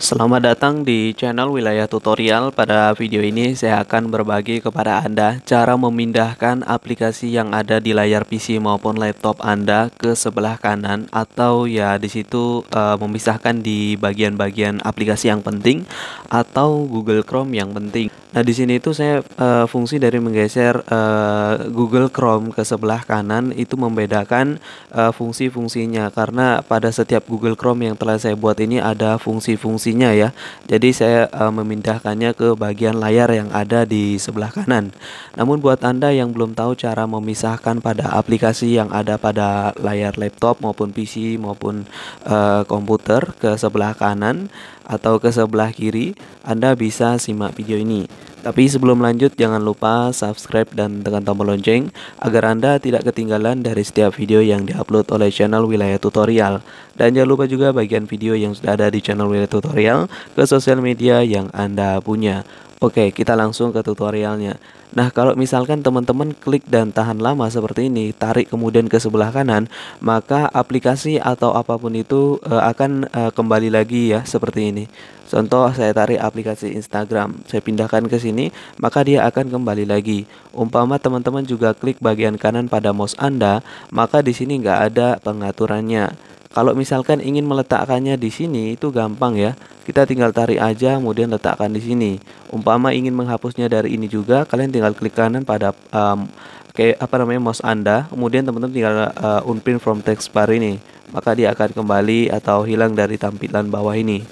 Selamat datang di channel Wilayah Tutorial. Pada video ini saya akan berbagi kepada Anda cara memindahkan aplikasi yang ada di layar PC maupun laptop Anda ke sebelah kanan atau ya di situ eh, memisahkan di bagian-bagian aplikasi yang penting atau Google Chrome yang penting. Nah, di sini itu saya uh, fungsi dari menggeser uh, Google Chrome ke sebelah kanan itu membedakan uh, fungsi-fungsinya karena pada setiap Google Chrome yang telah saya buat ini ada fungsi-fungsinya ya. Jadi saya uh, memindahkannya ke bagian layar yang ada di sebelah kanan. Namun buat Anda yang belum tahu cara memisahkan pada aplikasi yang ada pada layar laptop maupun PC maupun uh, komputer ke sebelah kanan atau ke sebelah kiri, Anda bisa simak video ini. Tapi sebelum lanjut jangan lupa subscribe dan tekan tombol lonceng agar Anda tidak ketinggalan dari setiap video yang diupload oleh channel Wilayah Tutorial. Dan jangan lupa juga bagian video yang sudah ada di channel Wilayah Tutorial ke sosial media yang Anda punya. Oke, kita langsung ke tutorialnya. Nah, kalau misalkan teman-teman klik dan tahan lama seperti ini, tarik kemudian ke sebelah kanan, maka aplikasi atau apapun itu e, akan e, kembali lagi ya seperti ini. Contoh saya tarik aplikasi Instagram, saya pindahkan ke sini, maka dia akan kembali lagi. Umpama teman-teman juga klik bagian kanan pada mouse Anda, maka di sini nggak ada pengaturannya. Kalau misalkan ingin meletakkannya di sini itu gampang ya. Kita tinggal tarik aja kemudian letakkan di sini. Umpama ingin menghapusnya dari ini juga, kalian tinggal klik kanan pada um, kayak apa namanya mouse Anda, kemudian teman-teman tinggal uh, unprint from text bar ini. Maka dia akan kembali atau hilang dari tampilan bawah ini.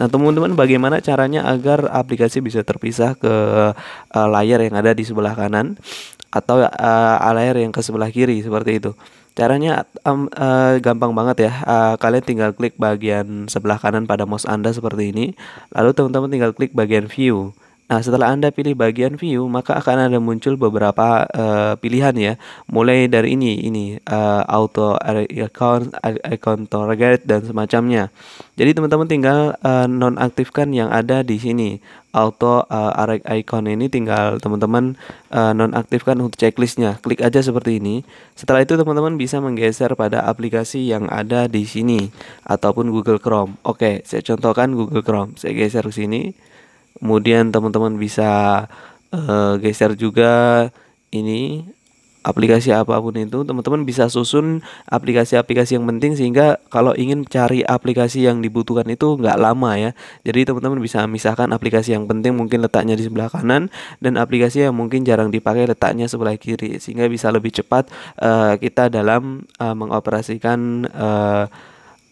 Nah, teman-teman, bagaimana caranya agar aplikasi bisa terpisah ke uh, layar yang ada di sebelah kanan? atau uh, eh, alair yang ke sebelah kiri seperti itu. Caranya um, uh, gampang banget ya. Uh, kalian tinggal klik bagian sebelah kanan pada mouse Anda seperti ini. Lalu teman-teman tinggal klik bagian view. Nah, setelah Anda pilih bagian view, maka akan ada muncul beberapa uh, pilihan ya. Mulai dari ini, ini uh, auto account, account target dan semacamnya. Jadi teman-teman tinggal uh, nonaktifkan yang ada di sini. Auto uh, icon ini tinggal teman-teman uh, nonaktifkan untuk checklistnya. Klik aja seperti ini. Setelah itu teman-teman bisa menggeser pada aplikasi yang ada di sini ataupun Google Chrome. Oke, saya contohkan Google Chrome. Saya geser ke sini kemudian teman-teman bisa uh, geser juga ini aplikasi apapun itu teman-teman bisa susun aplikasi-aplikasi yang penting sehingga kalau ingin cari aplikasi yang dibutuhkan itu nggak lama ya jadi teman-teman bisa misalkan aplikasi yang penting mungkin letaknya di sebelah kanan dan aplikasi yang mungkin jarang dipakai letaknya sebelah kiri sehingga bisa lebih cepat uh, kita dalam uh, mengoperasikan uh,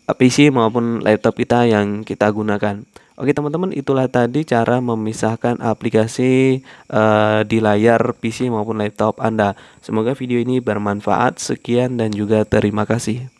PC maupun laptop kita yang kita gunakan Oke teman-teman itulah tadi cara memisahkan aplikasi uh, di layar PC maupun laptop Anda. Semoga video ini bermanfaat. Sekian dan juga terima kasih.